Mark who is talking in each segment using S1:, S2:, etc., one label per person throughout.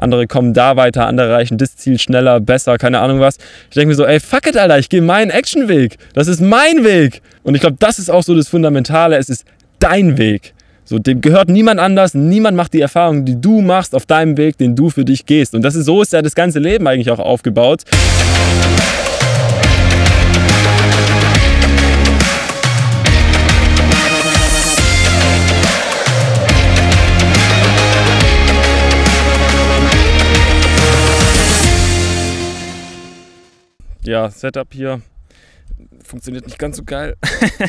S1: andere kommen da weiter, andere erreichen das Ziel schneller, besser, keine Ahnung was. Ich denke mir so, ey, fuck it, Alter, ich gehe meinen Actionweg. Das ist mein Weg. Und ich glaube, das ist auch so das Fundamentale. Es ist dein Weg. So, dem gehört niemand anders, niemand macht die Erfahrung, die du machst auf deinem Weg, den du für dich gehst. Und das ist so ist ja das ganze Leben eigentlich auch aufgebaut. ja, Setup hier funktioniert nicht ganz so geil.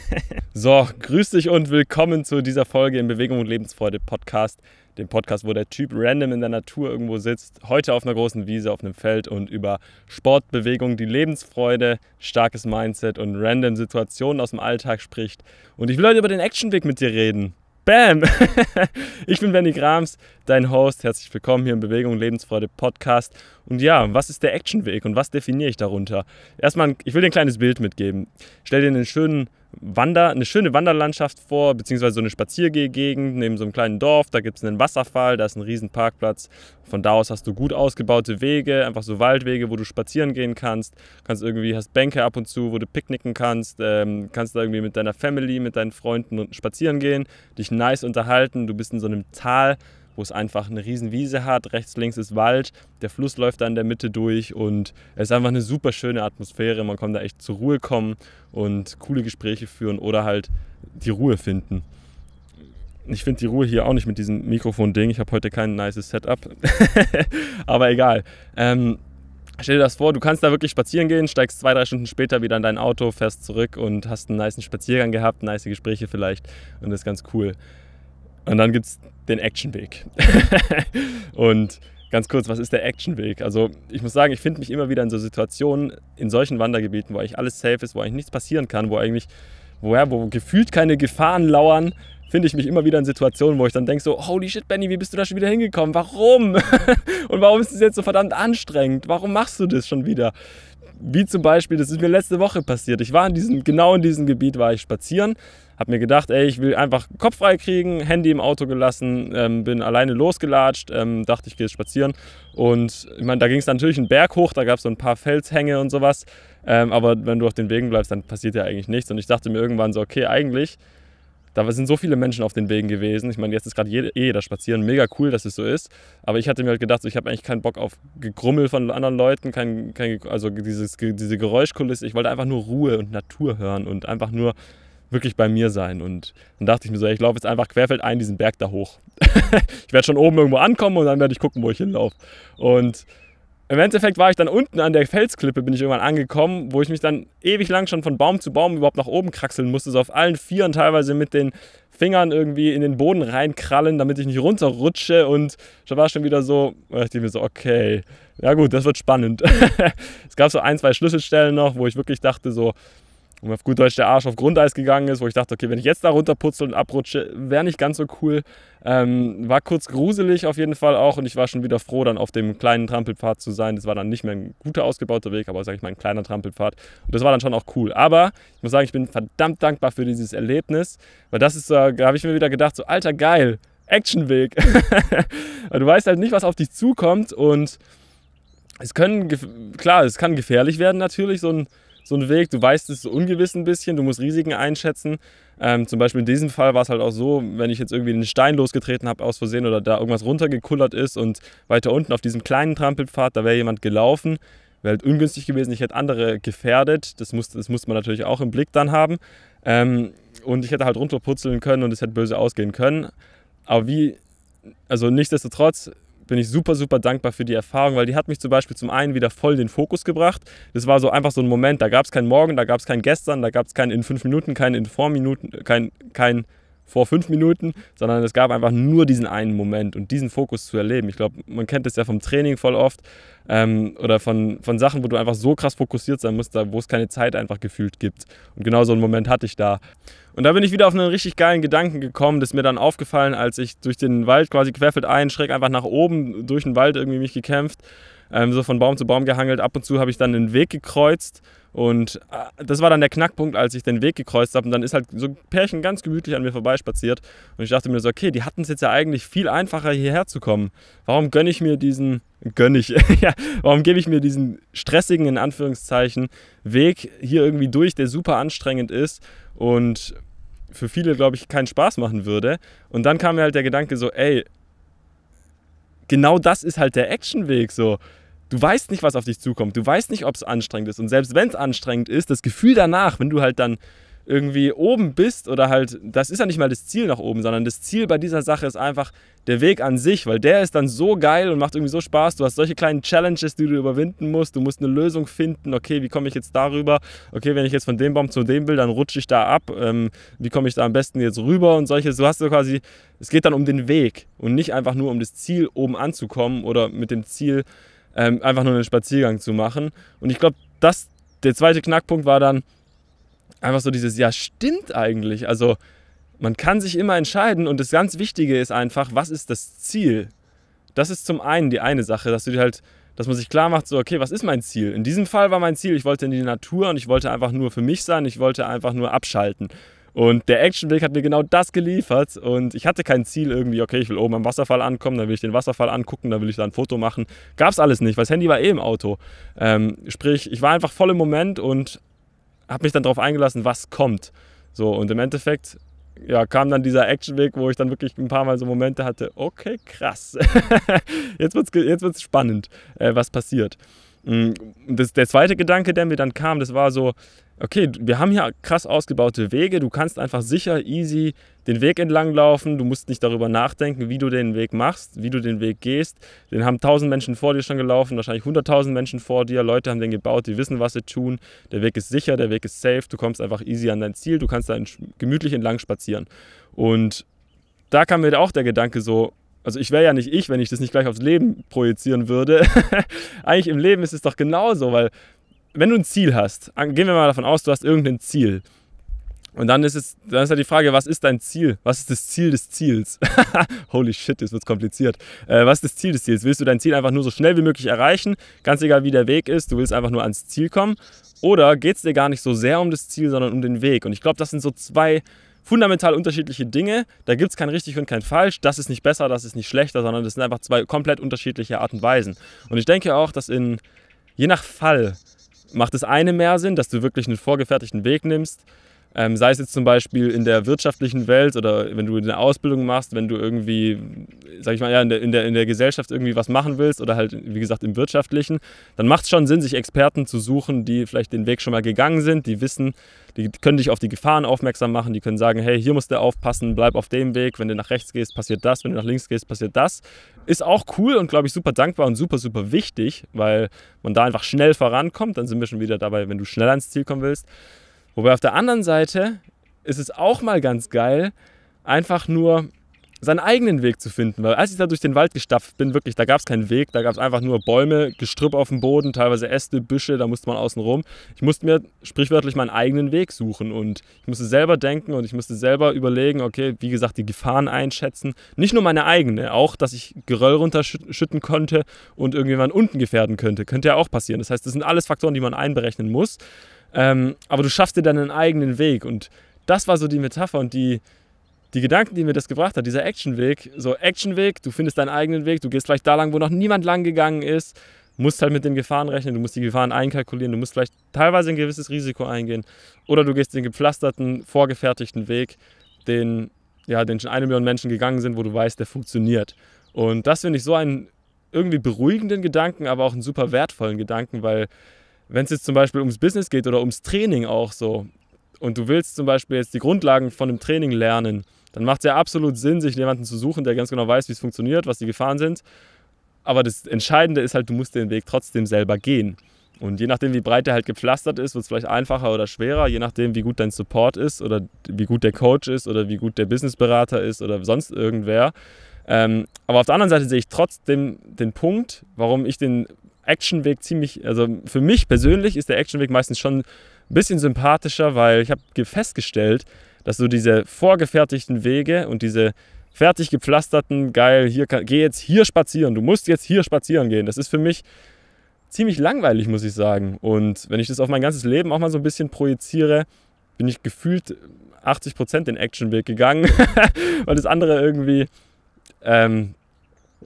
S1: so, grüß dich und willkommen zu dieser Folge im Bewegung und Lebensfreude Podcast. Dem Podcast, wo der Typ random in der Natur irgendwo sitzt, heute auf einer großen Wiese, auf einem Feld und über Sportbewegung, die Lebensfreude, starkes Mindset und random Situationen aus dem Alltag spricht. Und ich will heute über den Actionweg mit dir reden. Bam! ich bin Benny Grams, dein Host. Herzlich willkommen hier im Bewegung Lebensfreude Podcast. Und ja, was ist der Actionweg und was definiere ich darunter? Erstmal, ich will dir ein kleines Bild mitgeben. Stell dir einen schönen Wander, eine schöne Wanderlandschaft vor, beziehungsweise so eine Spaziergehgegend neben so einem kleinen Dorf. Da gibt es einen Wasserfall, da ist ein riesen Parkplatz. Von da aus hast du gut ausgebaute Wege, einfach so Waldwege, wo du spazieren gehen kannst. Kannst irgendwie, hast Bänke ab und zu, wo du picknicken kannst. Ähm, kannst da irgendwie mit deiner Family, mit deinen Freunden spazieren gehen, dich nice unterhalten. Du bist in so einem Tal wo es einfach eine riesen Wiese hat, rechts, links ist Wald, der Fluss läuft da in der Mitte durch und es ist einfach eine super schöne Atmosphäre, man kann da echt zur Ruhe kommen und coole Gespräche führen oder halt die Ruhe finden. Ich finde die Ruhe hier auch nicht mit diesem Mikrofon-Ding. Ich habe heute kein nice Setup. Aber egal. Ähm, stell dir das vor, du kannst da wirklich spazieren gehen, steigst zwei, drei Stunden später wieder in dein Auto, fährst zurück und hast einen nice Spaziergang gehabt, nice Gespräche vielleicht. Und das ist ganz cool. Und dann gibt es den Actionweg. und ganz kurz, was ist der Actionweg? Also ich muss sagen, ich finde mich immer wieder in so Situationen, in solchen Wandergebieten, wo eigentlich alles safe ist, wo eigentlich nichts passieren kann, wo eigentlich, wo, ja, wo gefühlt keine Gefahren lauern, finde ich mich immer wieder in Situationen, wo ich dann denke so, holy shit, Benny, wie bist du da schon wieder hingekommen? Warum? Und warum ist es jetzt so verdammt anstrengend? Warum machst du das schon wieder? Wie zum Beispiel, das ist mir letzte Woche passiert. Ich war in diesem, genau in diesem Gebiet war ich spazieren, habe mir gedacht, ey, ich will einfach Kopf frei kriegen, Handy im Auto gelassen, ähm, bin alleine losgelatscht, ähm, dachte, ich gehe spazieren. Und ich meine, da ging es natürlich einen Berg hoch, da gab es so ein paar Felshänge und sowas. Ähm, aber wenn du auf den Wegen bleibst, dann passiert ja eigentlich nichts. Und ich dachte mir irgendwann so, okay, eigentlich da sind so viele Menschen auf den Wegen gewesen. Ich meine, jetzt ist gerade eh jeder spazieren. Mega cool, dass es so ist. Aber ich hatte mir halt gedacht, so, ich habe eigentlich keinen Bock auf Gegrummel von anderen Leuten, kein, kein, also dieses, diese Geräuschkulisse. Ich wollte einfach nur Ruhe und Natur hören und einfach nur wirklich bei mir sein. Und dann dachte ich mir so, ich laufe jetzt einfach querfeldein diesen Berg da hoch. ich werde schon oben irgendwo ankommen und dann werde ich gucken, wo ich hinlaufe. Und im Endeffekt war ich dann unten an der Felsklippe, bin ich irgendwann angekommen, wo ich mich dann ewig lang schon von Baum zu Baum überhaupt nach oben kraxeln musste, so auf allen Vieren teilweise mit den Fingern irgendwie in den Boden reinkrallen, damit ich nicht runterrutsche und da war schon wieder so, äh, ich dachte mir so, okay, ja gut, das wird spannend. es gab so ein, zwei Schlüsselstellen noch, wo ich wirklich dachte so, und auf gut Deutsch der Arsch auf Grundeis gegangen ist, wo ich dachte, okay, wenn ich jetzt da runterputze und abrutsche, wäre nicht ganz so cool. Ähm, war kurz gruselig auf jeden Fall auch und ich war schon wieder froh, dann auf dem kleinen Trampelpfad zu sein. Das war dann nicht mehr ein guter ausgebauter Weg, aber sage ich mal ein kleiner Trampelpfad. Und das war dann schon auch cool. Aber ich muss sagen, ich bin verdammt dankbar für dieses Erlebnis, weil das ist, äh, da habe ich mir wieder gedacht, so alter geil, Actionweg. du weißt halt nicht, was auf dich zukommt und es können, klar, es kann gefährlich werden natürlich, so ein so ein Weg. Du weißt, es ist ungewiss ein bisschen, du musst Risiken einschätzen. Ähm, zum Beispiel in diesem Fall war es halt auch so, wenn ich jetzt irgendwie einen Stein losgetreten habe aus Versehen oder da irgendwas runtergekullert ist und weiter unten auf diesem kleinen Trampelpfad, da wäre jemand gelaufen, wäre halt ungünstig gewesen, ich hätte andere gefährdet. Das muss, das muss man natürlich auch im Blick dann haben. Ähm, und ich hätte halt runterputzeln können und es hätte böse ausgehen können. Aber wie, also nichtsdestotrotz bin ich super, super dankbar für die Erfahrung, weil die hat mich zum Beispiel zum einen wieder voll den Fokus gebracht. Das war so einfach so ein Moment, da gab es keinen Morgen, da gab es kein Gestern, da gab es keinen in fünf Minuten, keinen in vier Minuten, kein, kein vor fünf Minuten, sondern es gab einfach nur diesen einen Moment und diesen Fokus zu erleben. Ich glaube, man kennt das ja vom Training voll oft ähm, oder von, von Sachen, wo du einfach so krass fokussiert sein musst, wo es keine Zeit einfach gefühlt gibt. Und genau so einen Moment hatte ich da. Und da bin ich wieder auf einen richtig geilen Gedanken gekommen, das ist mir dann aufgefallen, als ich durch den Wald quasi querfeld ein, schräg einfach nach oben durch den Wald irgendwie mich gekämpft ähm, so von Baum zu Baum gehangelt. Ab und zu habe ich dann den Weg gekreuzt und äh, das war dann der Knackpunkt, als ich den Weg gekreuzt habe. Und dann ist halt so ein Pärchen ganz gemütlich an mir vorbeispaziert. Und ich dachte mir so, okay, die hatten es jetzt ja eigentlich viel einfacher, hierher zu kommen. Warum gönne ich mir diesen, gönne ich, ja, warum gebe ich mir diesen stressigen, in Anführungszeichen, Weg hier irgendwie durch, der super anstrengend ist und für viele, glaube ich, keinen Spaß machen würde. Und dann kam mir halt der Gedanke so, ey, genau das ist halt der Actionweg so Du weißt nicht, was auf dich zukommt. Du weißt nicht, ob es anstrengend ist. Und selbst wenn es anstrengend ist, das Gefühl danach, wenn du halt dann irgendwie oben bist oder halt, das ist ja nicht mal das Ziel nach oben, sondern das Ziel bei dieser Sache ist einfach der Weg an sich, weil der ist dann so geil und macht irgendwie so Spaß. Du hast solche kleinen Challenges, die du überwinden musst. Du musst eine Lösung finden. Okay, wie komme ich jetzt darüber? Okay, wenn ich jetzt von dem Baum zu dem will, dann rutsche ich da ab. Ähm, wie komme ich da am besten jetzt rüber und solche. Du hast so quasi, es geht dann um den Weg und nicht einfach nur um das Ziel, oben anzukommen oder mit dem Ziel, ähm, einfach nur einen Spaziergang zu machen. Und ich glaube, das, der zweite Knackpunkt war dann einfach so dieses, ja, stimmt eigentlich. Also man kann sich immer entscheiden und das ganz Wichtige ist einfach, was ist das Ziel? Das ist zum einen die eine Sache, dass du dir halt, dass man sich klar macht, so, okay, was ist mein Ziel? In diesem Fall war mein Ziel, ich wollte in die Natur und ich wollte einfach nur für mich sein, ich wollte einfach nur abschalten. Und der Actionweg hat mir genau das geliefert. Und ich hatte kein Ziel irgendwie, okay, ich will oben am Wasserfall ankommen, dann will ich den Wasserfall angucken, dann will ich da ein Foto machen. Gab es alles nicht, weil das Handy war eh im Auto. Ähm, sprich, ich war einfach voll im Moment und habe mich dann darauf eingelassen, was kommt. So, und im Endeffekt ja, kam dann dieser Actionweg, wo ich dann wirklich ein paar Mal so Momente hatte, okay, krass. jetzt wird es jetzt wird's spannend, äh, was passiert. Mm, das, der zweite Gedanke, der mir dann kam, das war so, okay, wir haben hier krass ausgebaute Wege, du kannst einfach sicher, easy den Weg entlang laufen, du musst nicht darüber nachdenken, wie du den Weg machst, wie du den Weg gehst. Den haben tausend Menschen vor dir schon gelaufen, wahrscheinlich hunderttausend Menschen vor dir, Leute haben den gebaut, die wissen, was sie tun, der Weg ist sicher, der Weg ist safe, du kommst einfach easy an dein Ziel, du kannst da gemütlich entlang spazieren. Und da kam mir auch der Gedanke so, also ich wäre ja nicht ich, wenn ich das nicht gleich aufs Leben projizieren würde. Eigentlich im Leben ist es doch genauso, weil wenn du ein Ziel hast, gehen wir mal davon aus, du hast irgendein Ziel. Und dann ist es, dann ist halt die Frage, was ist dein Ziel? Was ist das Ziel des Ziels? Holy shit, jetzt wird's kompliziert. Äh, was ist das Ziel des Ziels? Willst du dein Ziel einfach nur so schnell wie möglich erreichen? Ganz egal wie der Weg ist, du willst einfach nur ans Ziel kommen. Oder geht es dir gar nicht so sehr um das Ziel, sondern um den Weg? Und ich glaube, das sind so zwei fundamental unterschiedliche Dinge. Da gibt es kein richtig und kein falsch. Das ist nicht besser, das ist nicht schlechter, sondern das sind einfach zwei komplett unterschiedliche Arten und Weisen. Und ich denke auch, dass in je nach Fall macht es eine mehr Sinn, dass du wirklich einen vorgefertigten Weg nimmst ähm, sei es jetzt zum Beispiel in der wirtschaftlichen Welt oder wenn du eine Ausbildung machst, wenn du irgendwie, sag ich mal, ja, in, der, in, der, in der Gesellschaft irgendwie was machen willst oder halt, wie gesagt, im Wirtschaftlichen, dann macht es schon Sinn, sich Experten zu suchen, die vielleicht den Weg schon mal gegangen sind, die wissen, die können dich auf die Gefahren aufmerksam machen, die können sagen, hey, hier musst du aufpassen, bleib auf dem Weg, wenn du nach rechts gehst, passiert das, wenn du nach links gehst, passiert das. Ist auch cool und, glaube ich, super dankbar und super, super wichtig, weil man da einfach schnell vorankommt, dann sind wir schon wieder dabei, wenn du schnell ans Ziel kommen willst. Wobei auf der anderen Seite ist es auch mal ganz geil, einfach nur seinen eigenen Weg zu finden. Weil als ich da durch den Wald gestapft bin, wirklich, da gab es keinen Weg, da gab es einfach nur Bäume, Gestrüpp auf dem Boden, teilweise Äste, Büsche, da musste man außen rum. Ich musste mir sprichwörtlich meinen eigenen Weg suchen und ich musste selber denken und ich musste selber überlegen, okay, wie gesagt, die Gefahren einschätzen. Nicht nur meine eigene, auch, dass ich Geröll runterschütten konnte und irgendjemand unten gefährden könnte. Könnte ja auch passieren. Das heißt, das sind alles Faktoren, die man einberechnen muss. Ähm, aber du schaffst dir dann einen eigenen Weg. Und das war so die Metapher und die, die Gedanken, die mir das gebracht hat, dieser Actionweg. So, Actionweg, du findest deinen eigenen Weg, du gehst vielleicht da lang, wo noch niemand lang gegangen ist. Musst halt mit den Gefahren rechnen, du musst die Gefahren einkalkulieren, du musst vielleicht teilweise ein gewisses Risiko eingehen. Oder du gehst den gepflasterten, vorgefertigten Weg, den, ja, den schon eine Million Menschen gegangen sind, wo du weißt, der funktioniert. Und das finde ich so einen irgendwie beruhigenden Gedanken, aber auch einen super wertvollen Gedanken, weil wenn es jetzt zum Beispiel ums Business geht oder ums Training auch so, und du willst zum Beispiel jetzt die Grundlagen von dem Training lernen, dann macht es ja absolut Sinn, sich jemanden zu suchen, der ganz genau weiß, wie es funktioniert, was die Gefahren sind. Aber das Entscheidende ist halt, du musst den Weg trotzdem selber gehen. Und je nachdem, wie breit der halt gepflastert ist, wird es vielleicht einfacher oder schwerer, je nachdem, wie gut dein Support ist oder wie gut der Coach ist oder wie gut der Businessberater ist oder sonst irgendwer. Ähm, aber auf der anderen Seite sehe ich trotzdem den Punkt, warum ich den Actionweg ziemlich, also für mich persönlich ist der Actionweg meistens schon ein bisschen sympathischer, weil ich habe festgestellt, dass so diese vorgefertigten Wege und diese fertig gepflasterten, geil, hier geh jetzt hier spazieren, du musst jetzt hier spazieren gehen. Das ist für mich ziemlich langweilig, muss ich sagen. Und wenn ich das auf mein ganzes Leben auch mal so ein bisschen projiziere, bin ich gefühlt 80% den Actionweg gegangen, weil das andere irgendwie ähm,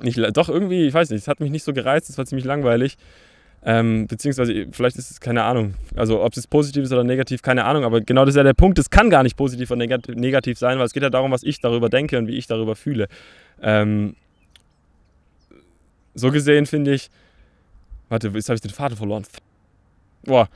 S1: nicht, doch irgendwie, ich weiß nicht, es hat mich nicht so gereizt, es war ziemlich langweilig. Ähm, beziehungsweise, vielleicht ist es keine Ahnung. Also, ob es positiv ist oder negativ, keine Ahnung. Aber genau das ist ja der Punkt. Es kann gar nicht positiv oder negativ sein, weil es geht ja darum, was ich darüber denke und wie ich darüber fühle. Ähm, so gesehen finde ich. Warte, jetzt habe ich den Faden verloren. Boah,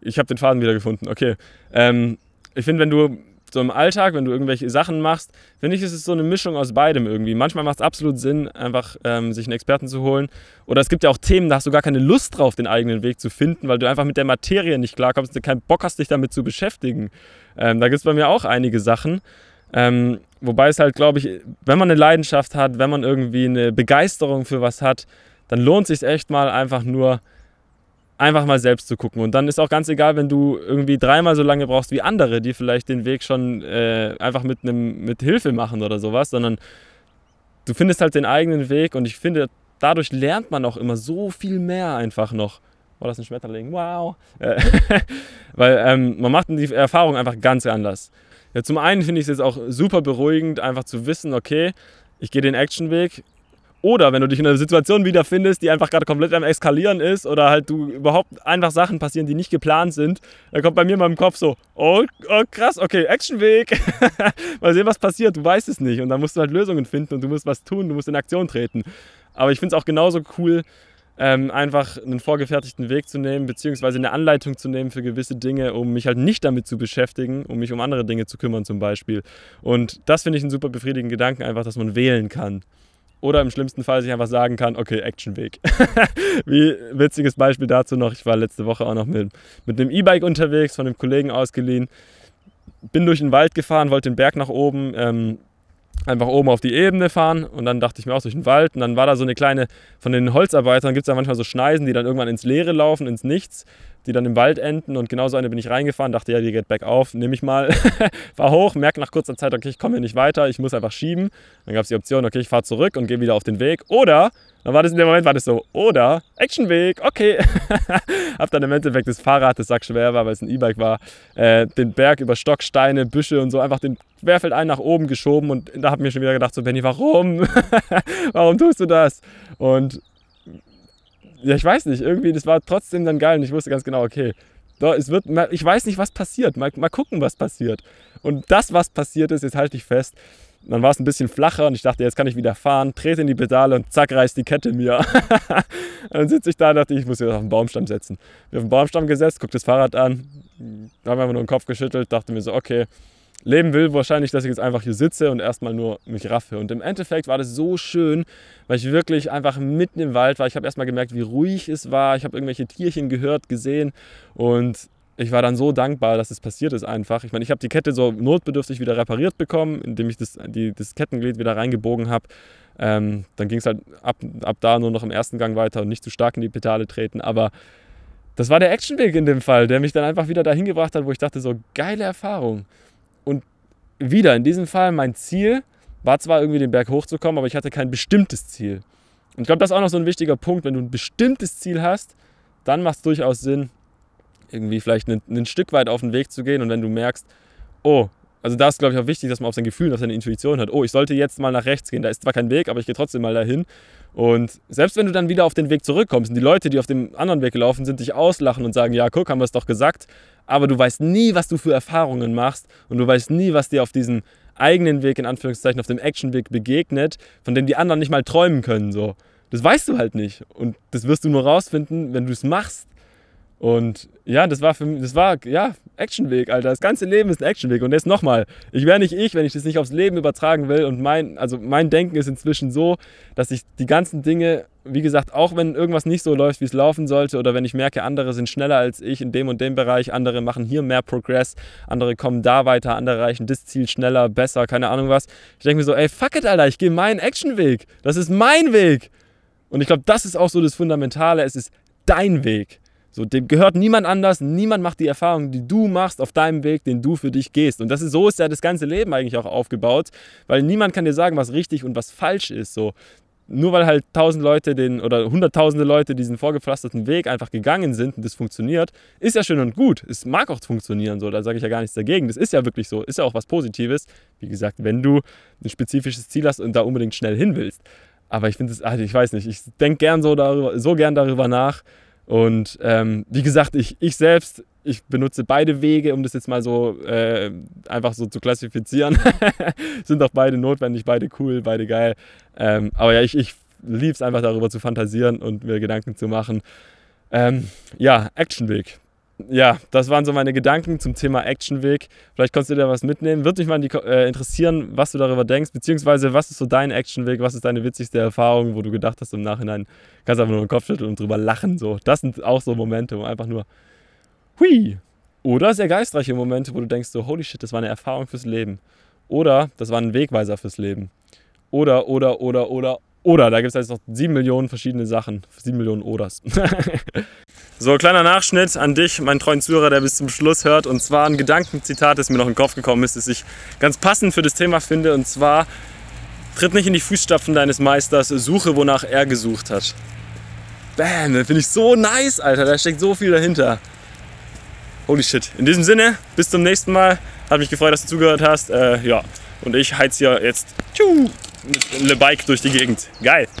S1: ich habe den Faden wieder gefunden. Okay. Ähm, ich finde, wenn du so im Alltag, wenn du irgendwelche Sachen machst, finde ich, ist es so eine Mischung aus beidem irgendwie. Manchmal macht es absolut Sinn, einfach ähm, sich einen Experten zu holen. Oder es gibt ja auch Themen, da hast du gar keine Lust drauf, den eigenen Weg zu finden, weil du einfach mit der Materie nicht klarkommst und keinen Bock hast, dich damit zu beschäftigen. Ähm, da gibt es bei mir auch einige Sachen. Ähm, wobei es halt, glaube ich, wenn man eine Leidenschaft hat, wenn man irgendwie eine Begeisterung für was hat, dann lohnt es sich echt mal einfach nur einfach mal selbst zu gucken. Und dann ist auch ganz egal, wenn du irgendwie dreimal so lange brauchst wie andere, die vielleicht den Weg schon äh, einfach mit, einem, mit Hilfe machen oder sowas, sondern du findest halt den eigenen Weg und ich finde, dadurch lernt man auch immer so viel mehr einfach noch. War oh, das ein Schmetterling? Wow! Äh, weil ähm, man macht die Erfahrung einfach ganz anders. Ja, zum einen finde ich es jetzt auch super beruhigend, einfach zu wissen, okay, ich gehe den Actionweg, oder wenn du dich in einer Situation wiederfindest, die einfach gerade komplett am Eskalieren ist oder halt du überhaupt einfach Sachen passieren, die nicht geplant sind, dann kommt bei mir in meinem Kopf so, oh, oh krass, okay, Actionweg. Mal sehen, was passiert, du weißt es nicht. Und dann musst du halt Lösungen finden und du musst was tun, du musst in Aktion treten. Aber ich finde es auch genauso cool, ähm, einfach einen vorgefertigten Weg zu nehmen, beziehungsweise eine Anleitung zu nehmen für gewisse Dinge, um mich halt nicht damit zu beschäftigen, um mich um andere Dinge zu kümmern zum Beispiel. Und das finde ich einen super befriedigenden Gedanken, einfach, dass man wählen kann. Oder im schlimmsten Fall sich einfach sagen kann, okay, Actionweg. Wie witziges Beispiel dazu noch, ich war letzte Woche auch noch mit, mit einem E-Bike unterwegs, von einem Kollegen ausgeliehen. Bin durch den Wald gefahren, wollte den Berg nach oben, ähm, einfach oben auf die Ebene fahren und dann dachte ich mir auch durch den Wald und dann war da so eine kleine, von den Holzarbeitern gibt es ja manchmal so Schneisen, die dann irgendwann ins Leere laufen, ins Nichts die dann im Wald enden. Und genauso eine bin ich reingefahren, dachte, ja, die geht bergauf, nehme ich mal. Fahr hoch, merke nach kurzer Zeit, okay, ich komme hier nicht weiter, ich muss einfach schieben. Dann gab es die Option, okay, ich fahre zurück und gehe wieder auf den Weg. Oder, dann war das in dem Moment, war das so, oder, Actionweg, okay. Hab dann im Endeffekt das Fahrrad, das sack schwer war, weil es ein E-Bike war, äh, den Berg über Stocksteine, Büsche und so einfach den Querfeld ein nach oben geschoben. Und da habe ich mir schon wieder gedacht, so, Benny, warum? warum tust du das? Und ja, ich weiß nicht, irgendwie, das war trotzdem dann geil und ich wusste ganz genau, okay, da, es wird, ich weiß nicht, was passiert, mal, mal gucken, was passiert. Und das, was passiert ist, jetzt halte ich fest, dann war es ein bisschen flacher und ich dachte, jetzt kann ich wieder fahren, trete in die Pedale und zack, reißt die Kette mir. dann sitze ich da und dachte, ich muss jetzt auf den Baumstamm setzen. Bin auf den Baumstamm gesetzt, gucke das Fahrrad an, da habe einfach nur den Kopf geschüttelt, dachte mir so, okay, Leben will wahrscheinlich, dass ich jetzt einfach hier sitze und erstmal nur mich raffe. Und im Endeffekt war das so schön, weil ich wirklich einfach mitten im Wald war. Ich habe erstmal gemerkt, wie ruhig es war. Ich habe irgendwelche Tierchen gehört, gesehen und ich war dann so dankbar, dass es passiert ist einfach. Ich meine, ich habe die Kette so notbedürftig wieder repariert bekommen, indem ich das, die, das Kettenglied wieder reingebogen habe. Ähm, dann ging es halt ab, ab da nur noch im ersten Gang weiter und nicht zu stark in die Pedale treten. Aber das war der Actionweg in dem Fall, der mich dann einfach wieder dahin gebracht hat, wo ich dachte, so geile Erfahrung. Und wieder in diesem Fall, mein Ziel war zwar irgendwie den Berg hochzukommen, aber ich hatte kein bestimmtes Ziel. Und ich glaube, das ist auch noch so ein wichtiger Punkt. Wenn du ein bestimmtes Ziel hast, dann macht es durchaus Sinn, irgendwie vielleicht ein, ein Stück weit auf den Weg zu gehen. Und wenn du merkst, oh, also da ist, glaube ich, auch wichtig, dass man auf sein Gefühl, auf seine Intuition hat. Oh, ich sollte jetzt mal nach rechts gehen. Da ist zwar kein Weg, aber ich gehe trotzdem mal dahin. Und selbst wenn du dann wieder auf den Weg zurückkommst und die Leute, die auf dem anderen Weg gelaufen sind, dich auslachen und sagen, ja, guck, haben wir es doch gesagt. Aber du weißt nie, was du für Erfahrungen machst und du weißt nie, was dir auf diesem eigenen Weg, in Anführungszeichen, auf dem Actionweg begegnet, von dem die anderen nicht mal träumen können. So. Das weißt du halt nicht. Und das wirst du nur rausfinden, wenn du es machst. Und ja, das war für mich, das war, ja, Actionweg, Alter. Das ganze Leben ist ein Actionweg. Und jetzt nochmal, ich wäre nicht ich, wenn ich das nicht aufs Leben übertragen will. Und mein, also mein Denken ist inzwischen so, dass ich die ganzen Dinge, wie gesagt, auch wenn irgendwas nicht so läuft, wie es laufen sollte, oder wenn ich merke, andere sind schneller als ich in dem und dem Bereich, andere machen hier mehr Progress, andere kommen da weiter, andere erreichen das Ziel schneller, besser, keine Ahnung was. Ich denke mir so, ey, fuck it, Alter, ich gehe meinen Actionweg. Das ist mein Weg. Und ich glaube, das ist auch so das Fundamentale. Es ist dein Weg. So, dem gehört niemand anders, niemand macht die Erfahrung, die du machst auf deinem Weg, den du für dich gehst. Und das ist so ist ja das ganze Leben eigentlich auch aufgebaut, weil niemand kann dir sagen, was richtig und was falsch ist. So, nur weil halt tausend Leute den oder hunderttausende Leute diesen vorgepflasterten Weg einfach gegangen sind und das funktioniert, ist ja schön und gut. Es mag auch funktionieren, so, da sage ich ja gar nichts dagegen. Das ist ja wirklich so, ist ja auch was Positives. Wie gesagt, wenn du ein spezifisches Ziel hast und da unbedingt schnell hin willst. Aber ich finde es, also ich weiß nicht, ich denke gern so darüber, so gern darüber nach und ähm, wie gesagt, ich, ich selbst, ich benutze beide Wege, um das jetzt mal so äh, einfach so zu klassifizieren. Sind auch beide notwendig, beide cool, beide geil. Ähm, aber ja, ich, ich liebe es einfach darüber zu fantasieren und mir Gedanken zu machen. Ähm, ja, Actionweg ja, das waren so meine Gedanken zum Thema Actionweg. Vielleicht konntest du dir was mitnehmen. Würde mich mal äh, interessieren, was du darüber denkst, beziehungsweise was ist so dein Actionweg, was ist deine witzigste Erfahrung, wo du gedacht hast im Nachhinein, kannst einfach nur den Kopf schütteln und drüber lachen. So. Das sind auch so Momente, wo einfach nur, hui. Oder sehr geistreiche Momente, wo du denkst, so, holy shit, das war eine Erfahrung fürs Leben. Oder das war ein Wegweiser fürs Leben. Oder, oder, oder, oder, oder, da gibt es jetzt noch 7 Millionen verschiedene Sachen. 7 Millionen Oders. so, kleiner Nachschnitt an dich, meinen treuen Zuhörer, der bis zum Schluss hört. Und zwar ein Gedankenzitat, das mir noch in den Kopf gekommen ist, das ich ganz passend für das Thema finde. Und zwar, tritt nicht in die Fußstapfen deines Meisters, suche, wonach er gesucht hat. Bam, das finde ich so nice, Alter. Da steckt so viel dahinter. Holy shit. In diesem Sinne, bis zum nächsten Mal. Hat mich gefreut, dass du zugehört hast. Äh, ja, und ich heiz hier jetzt. Tschüss. Le Bike durch die Gegend. Geil.